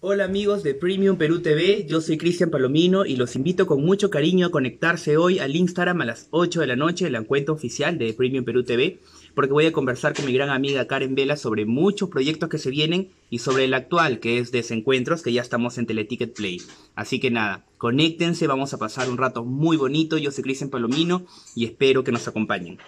Hola amigos de Premium Perú TV, yo soy Cristian Palomino y los invito con mucho cariño a conectarse hoy al Instagram a las 8 de la noche, la encuentro oficial de Premium Perú TV, porque voy a conversar con mi gran amiga Karen Vela sobre muchos proyectos que se vienen y sobre el actual, que es Desencuentros, que ya estamos en Teleticket Play. Así que nada, conéctense, vamos a pasar un rato muy bonito, yo soy Cristian Palomino y espero que nos acompañen.